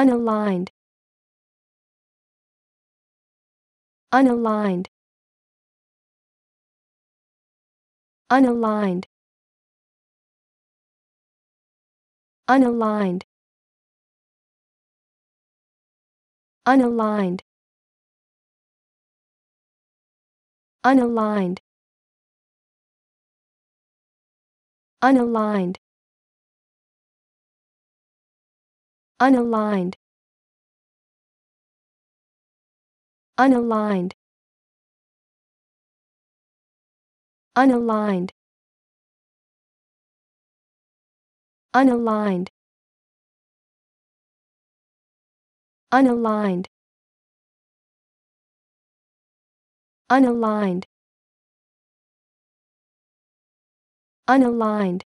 unaligned unaligned unaligned unaligned unaligned unaligned unaligned unaligned unaligned unaligned unaligned unaligned unaligned unaligned